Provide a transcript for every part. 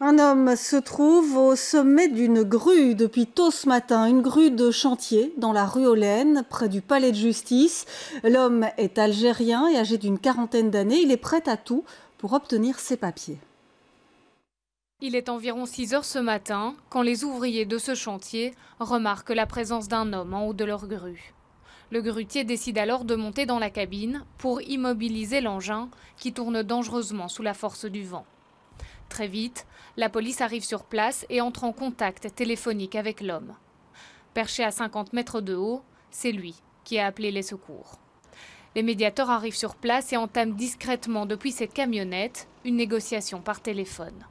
Un homme se trouve au sommet d'une grue depuis tôt ce matin, une grue de chantier dans la rue Olaine, près du palais de justice. L'homme est algérien et âgé d'une quarantaine d'années. Il est prêt à tout pour obtenir ses papiers. Il est environ 6 heures ce matin quand les ouvriers de ce chantier remarquent la présence d'un homme en haut de leur grue. Le grutier décide alors de monter dans la cabine pour immobiliser l'engin qui tourne dangereusement sous la force du vent. Très vite, la police arrive sur place et entre en contact téléphonique avec l'homme. Perché à 50 mètres de haut, c'est lui qui a appelé les secours. Les médiateurs arrivent sur place et entament discrètement depuis cette camionnette une négociation par téléphone.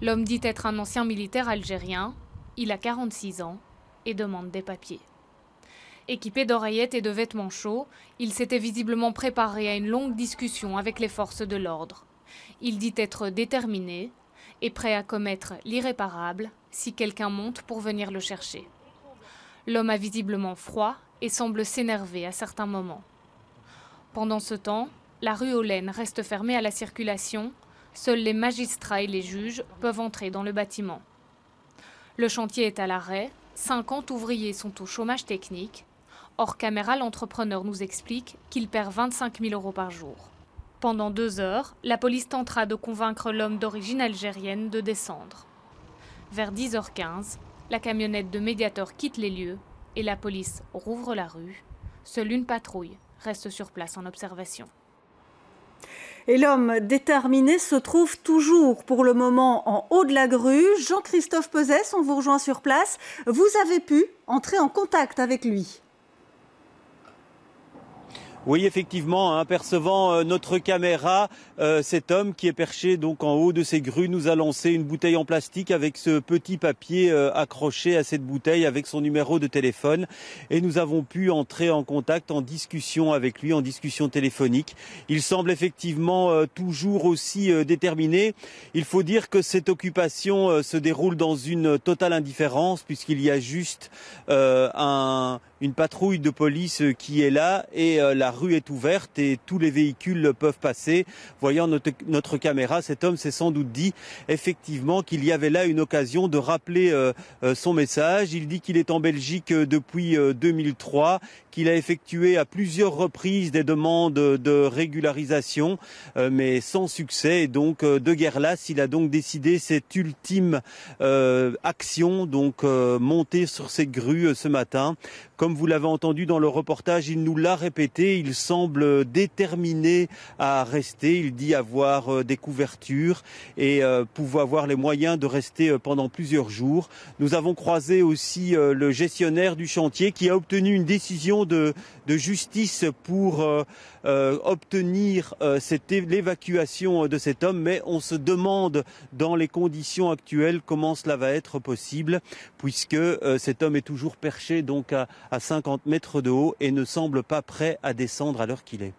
L'homme dit être un ancien militaire algérien, il a 46 ans et demande des papiers. Équipé d'oreillettes et de vêtements chauds, il s'était visiblement préparé à une longue discussion avec les forces de l'ordre. Il dit être déterminé et prêt à commettre l'irréparable si quelqu'un monte pour venir le chercher. L'homme a visiblement froid et semble s'énerver à certains moments. Pendant ce temps, la rue Olaine reste fermée à la circulation. Seuls les magistrats et les juges peuvent entrer dans le bâtiment. Le chantier est à l'arrêt. 50 ouvriers sont au chômage technique. Hors caméra, l'entrepreneur nous explique qu'il perd 25 000 euros par jour. Pendant deux heures, la police tentera de convaincre l'homme d'origine algérienne de descendre. Vers 10h15, la camionnette de médiateur quitte les lieux et la police rouvre la rue. Seule une patrouille reste sur place en observation. Et l'homme déterminé se trouve toujours pour le moment en haut de la grue. Jean-Christophe Pezès, on vous rejoint sur place. Vous avez pu entrer en contact avec lui. Oui, effectivement, apercevant hein, euh, notre caméra, euh, cet homme qui est perché donc en haut de ces grues nous a lancé une bouteille en plastique avec ce petit papier euh, accroché à cette bouteille avec son numéro de téléphone et nous avons pu entrer en contact, en discussion avec lui, en discussion téléphonique. Il semble effectivement toujours aussi déterminé. Il faut dire que cette occupation se déroule dans une totale indifférence puisqu'il y a juste un une patrouille de police qui est là et euh, la rue est ouverte et tous les véhicules peuvent passer. Voyant notre, notre caméra, cet homme s'est sans doute dit effectivement qu'il y avait là une occasion de rappeler euh, euh, son message. Il dit qu'il est en Belgique depuis 2003, qu'il a effectué à plusieurs reprises des demandes de régularisation, mais sans succès. donc de guerre lasse, il a donc décidé cette ultime action, donc monter sur ses grues ce matin comme vous l'avez entendu dans le reportage, il nous l'a répété, il semble déterminé à rester. Il dit avoir euh, des couvertures et euh, pouvoir avoir les moyens de rester euh, pendant plusieurs jours. Nous avons croisé aussi le gestionnaire du chantier qui a obtenu une décision de, justice pour obtenir l'évacuation de cet homme, mais on se demande dans les conditions actuelles comment cela va être possible, puisque cet homme est toujours perché donc à 50 mètres de haut et ne semble pas prêt à descendre à l'heure qu'il est.